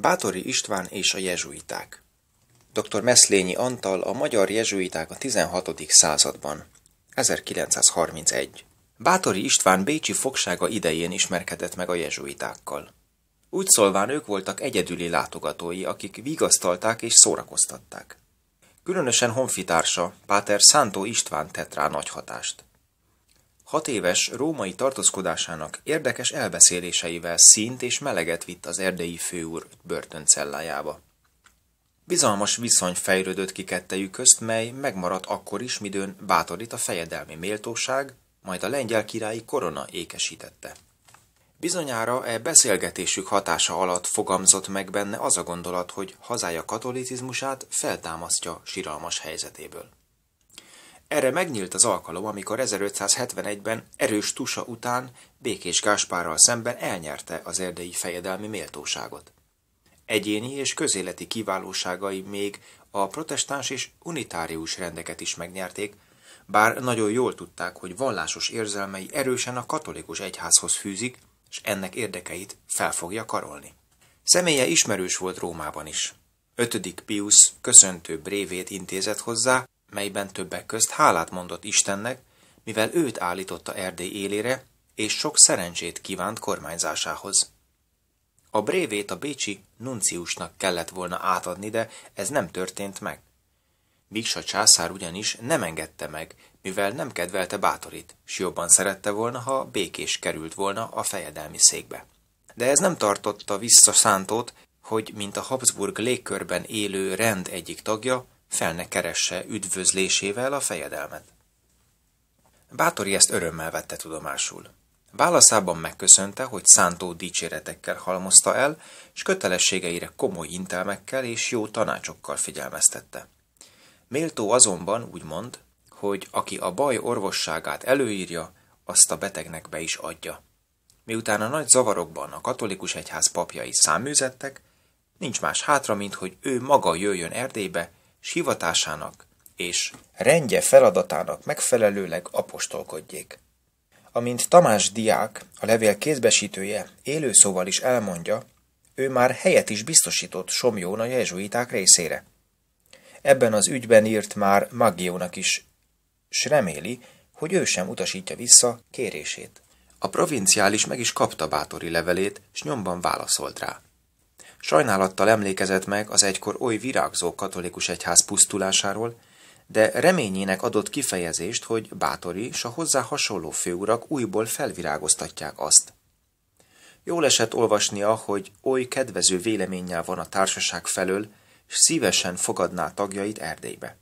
Bátori István és a jezsuiták. Dr. Meszlényi Antal a magyar jezsuiták a 16. században. 1931. Bátori István bécsi fogsága idején ismerkedett meg a jezsuitákkal. Úgy szólván ők voltak egyedüli látogatói, akik vigasztalták és szórakoztatták. Különösen honfitársa, Páter Szántó István tett rá nagy hatást. Hat éves római tartózkodásának érdekes elbeszéléseivel szint és meleget vitt az erdei főúr börtöncellájába. Bizalmas viszony fejlődött ki kettejük közt, mely megmaradt akkor is, midőn bátorít a fejedelmi méltóság, majd a lengyel királyi korona ékesítette. Bizonyára e beszélgetésük hatása alatt fogamzott meg benne az a gondolat, hogy hazája katolicizmusát feltámasztja síralmas helyzetéből. Erre megnyílt az alkalom, amikor 1571-ben erős tusa után Békés Gáspárral szemben elnyerte az erdei fejedelmi méltóságot. Egyéni és közéleti kiválóságai még a protestáns és unitárius rendeket is megnyerték, bár nagyon jól tudták, hogy vallásos érzelmei erősen a katolikus egyházhoz fűzik, és ennek érdekeit fel fogja karolni. Személye ismerős volt Rómában is. Ötödik Pius köszöntő brévét intézett hozzá, melyben többek közt hálát mondott Istennek, mivel őt állította Erdély élére, és sok szerencsét kívánt kormányzásához. A brévét a bécsi nunciusnak kellett volna átadni, de ez nem történt meg. Miksa császár ugyanis nem engedte meg, mivel nem kedvelte Bátorit, s jobban szerette volna, ha békés került volna a fejedelmi székbe. De ez nem tartotta vissza Szántót, hogy mint a Habsburg légkörben élő rend egyik tagja, fel ne keresse üdvözlésével a fejedelmet. Bátori ezt örömmel vette tudomásul. Válaszában megköszönte, hogy szántó dicséretekkel halmozta el, és kötelességeire komoly intelmekkel és jó tanácsokkal figyelmeztette. Méltó azonban úgy mond, hogy aki a baj orvosságát előírja, azt a betegnek be is adja. Miután a nagy zavarokban a katolikus egyház papjai száműzettek, nincs más hátra, mint hogy ő maga jöjjön Erdélybe, s hivatásának és rendje feladatának megfelelőleg apostolkodjék. Amint Tamás diák, a levél kézbesítője szóval is elmondja, ő már helyet is biztosított Somjón a jezsuiták részére. Ebben az ügyben írt már Maggiónak is, s reméli, hogy ő sem utasítja vissza kérését. A provinciális meg is kapta bátori levelét, s nyomban válaszolt rá. Sajnálattal emlékezett meg az egykor oly virágzó katolikus egyház pusztulásáról, de reményének adott kifejezést, hogy Bátori és a hozzá hasonló főurak újból felvirágoztatják azt. Jól esett olvasnia, hogy oly kedvező véleménnyel van a társaság felől, és szívesen fogadná tagjait Erdélybe.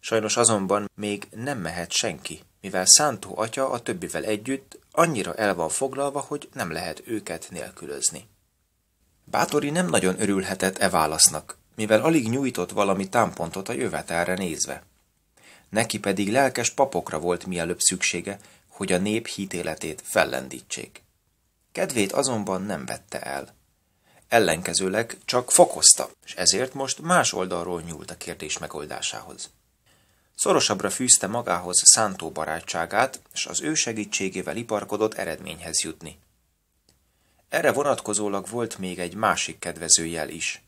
Sajnos azonban még nem mehet senki, mivel Szántó atya a többivel együtt annyira el van foglalva, hogy nem lehet őket nélkülözni. Bátori nem nagyon örülhetett e válasznak, mivel alig nyújtott valami támpontot a jövetelre nézve. Neki pedig lelkes papokra volt mielőbb szüksége, hogy a nép hitéletét fellendítsék. Kedvét azonban nem vette el. Ellenkezőleg csak fokozta, és ezért most más oldalról nyúlt a kérdés megoldásához. Szorosabbra fűzte magához szántó barátságát, és az ő segítségével iparkodott eredményhez jutni. Erre vonatkozólag volt még egy másik kedvező jel is.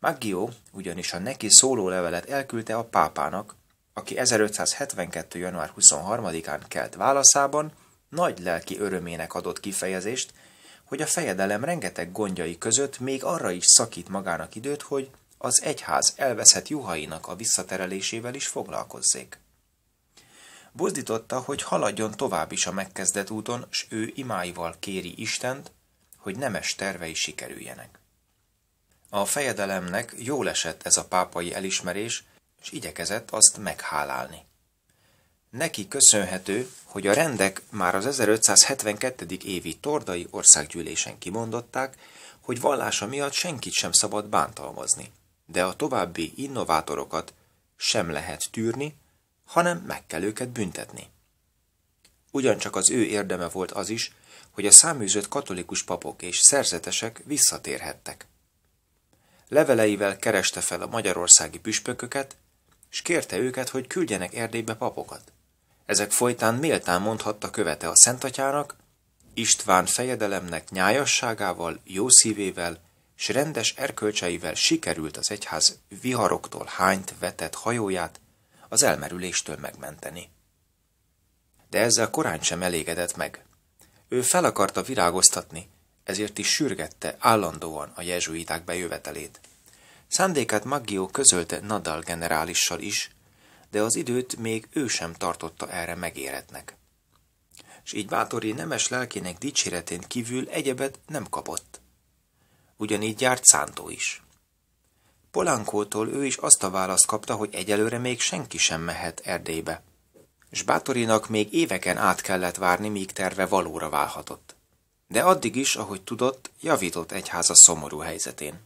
Maggio ugyanis a neki szóló levelet elküldte a pápának, aki 1572. január 23-án kelt válaszában nagy lelki örömének adott kifejezést, hogy a fejedelem rengeteg gondjai között még arra is szakít magának időt, hogy az egyház elveszett juhainak a visszaterelésével is foglalkozzék. Buzdította, hogy haladjon tovább is a megkezdett úton, s ő imáival kéri Istent, hogy nemes tervei sikerüljenek. A fejedelemnek jól esett ez a pápai elismerés, és igyekezett azt meghálálni. Neki köszönhető, hogy a rendek már az 1572. évi tordai országgyűlésen kimondották, hogy vallása miatt senkit sem szabad bántalmazni, de a további innovátorokat sem lehet tűrni, hanem meg kell őket büntetni. Ugyancsak az ő érdeme volt az is, hogy a száműzött katolikus papok és szerzetesek visszatérhettek. Leveleivel kereste fel a magyarországi püspököket, és kérte őket, hogy küldjenek Erdélybe papokat. Ezek folytán méltán mondhatta követe a Szentatyának, István fejedelemnek nyájasságával, jó szívével s rendes erkölcseivel sikerült az egyház viharoktól hányt vetett hajóját az elmerüléstől megmenteni de ezzel korán sem elégedett meg. Ő fel akarta virágoztatni, ezért is sürgette állandóan a jezsuiták bejövetelét. Szándékát Maggio közölte Nadal generálissal is, de az időt még ő sem tartotta erre megéretnek. És így Bátori nemes lelkének dicséretén kívül egyebet nem kapott. Ugyanígy járt Szántó is. Polánkótól ő is azt a választ kapta, hogy egyelőre még senki sem mehet Erdélybe és Bátorinak még éveken át kellett várni, míg terve valóra válhatott. De addig is, ahogy tudott, javított egyháza szomorú helyzetén.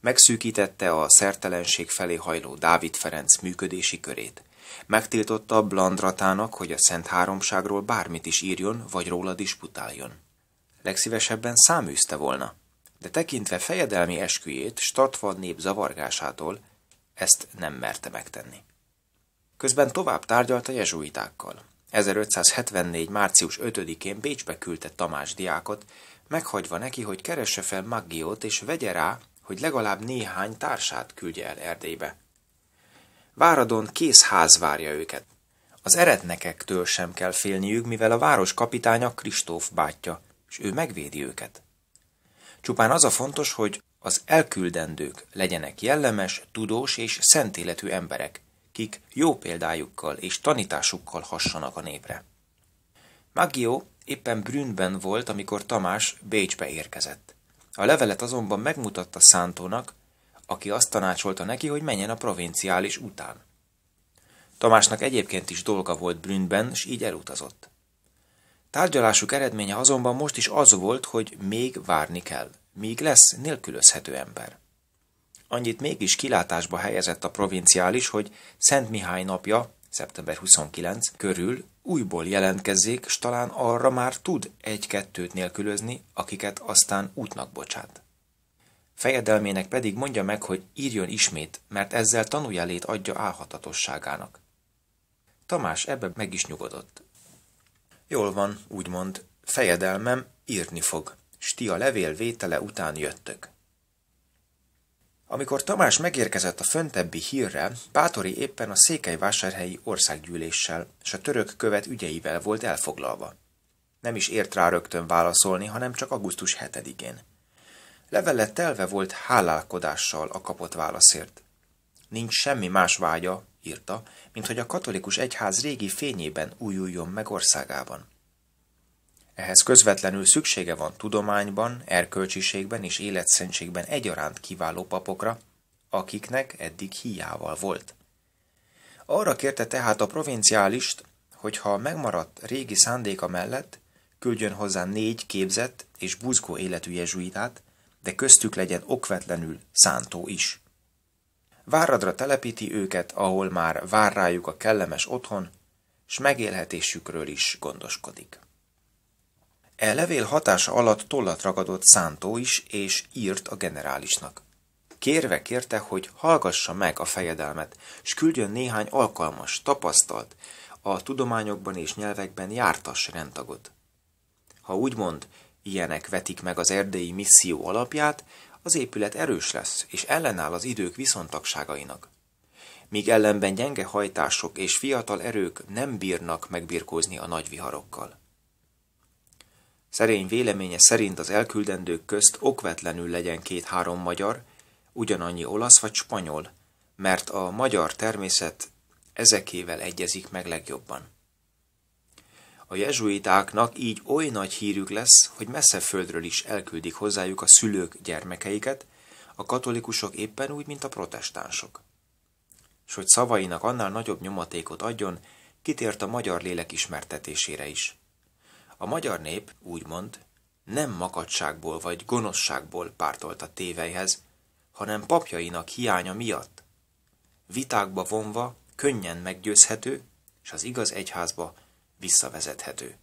Megszűkítette a szertelenség felé hajló Dávid Ferenc működési körét. Megtiltotta Blandratának, hogy a Szent Háromságról bármit is írjon, vagy róla disputáljon. Legszívesebben száműzte volna, de tekintve fejedelmi esküjét, startvad nép zavargásától, ezt nem merte megtenni. Közben tovább tárgyalt a jezsuitákkal. 1574. március 5-én Bécsbe küldte Tamás diákot, meghagyva neki, hogy keresse fel Maggiót és vegye rá, hogy legalább néhány társát küldje el Erdélybe. Váradon kész ház várja őket. Az eretnekektől sem kell félniük, mivel a város kapitánya Kristóf bátyja, és ő megvédi őket. Csupán az a fontos, hogy az elküldendők legyenek jellemes, tudós és szentéletű emberek, kik jó példájukkal és tanításukkal hassanak a népre. Maggio éppen Brünnben volt, amikor Tamás Bécsbe érkezett. A levelet azonban megmutatta Szántónak, aki azt tanácsolta neki, hogy menjen a provinciális után. Tamásnak egyébként is dolga volt Brünnben, és így elutazott. Tárgyalásuk eredménye azonban most is az volt, hogy még várni kell, míg lesz nélkülözhető ember. Annyit mégis kilátásba helyezett a provinciális, hogy Szent Mihály napja, szeptember 29 körül újból jelentkezzék, s talán arra már tud egy-kettőt nélkülözni, akiket aztán útnak bocsát. Fejedelmének pedig mondja meg, hogy írjon ismét, mert ezzel tanújelét adja álhatatosságának. Tamás ebbe meg is nyugodott. Jól van, úgymond, fejedelmem írni fog, s ti a levél vétele után jöttök. Amikor Tamás megérkezett a föntebbi hírre, Bátori éppen a székelyvásárhelyi országgyűléssel és a török követ ügyeivel volt elfoglalva. Nem is ért rá rögtön válaszolni, hanem csak augusztus 7-én. Levele telve volt hálálkodással a kapott válaszért. Nincs semmi más vágya, írta, mint hogy a katolikus egyház régi fényében újuljon meg országában. Ehhez közvetlenül szüksége van tudományban, erkölcsiségben és életszentségben egyaránt kiváló papokra, akiknek eddig hiával volt. Arra kérte tehát a provinciálist, hogy ha megmaradt régi szándéka mellett, küldjön hozzá négy képzett és buzgó életű jezsuitát, de köztük legyen okvetlenül szántó is. Váradra telepíti őket, ahol már vár rájuk a kellemes otthon, s megélhetésükről is gondoskodik. E levél hatása alatt tollat ragadott Szántó is, és írt a generálisnak. Kérve kérte, hogy hallgassa meg a fejedelmet, s küldjön néhány alkalmas, tapasztalt, a tudományokban és nyelvekben jártas rendtagot. Ha úgymond ilyenek vetik meg az erdélyi misszió alapját, az épület erős lesz, és ellenáll az idők viszontagságainak. Míg ellenben gyenge hajtások és fiatal erők nem bírnak megbirkózni a nagy viharokkal. Szerény véleménye szerint az elküldendők közt okvetlenül legyen két-három magyar, ugyanannyi olasz vagy spanyol, mert a magyar természet ezekével egyezik meg legjobban. A jezsuitáknak így oly nagy hírük lesz, hogy messze földről is elküldik hozzájuk a szülők gyermekeiket, a katolikusok éppen úgy, mint a protestánsok. S hogy szavainak annál nagyobb nyomatékot adjon, kitért a magyar lélek ismertetésére is. A magyar nép, úgymond, nem makadságból vagy gonoszságból pártolt a téveihez, hanem papjainak hiánya miatt. Vitákba vonva, könnyen meggyőzhető, és az igaz egyházba visszavezethető.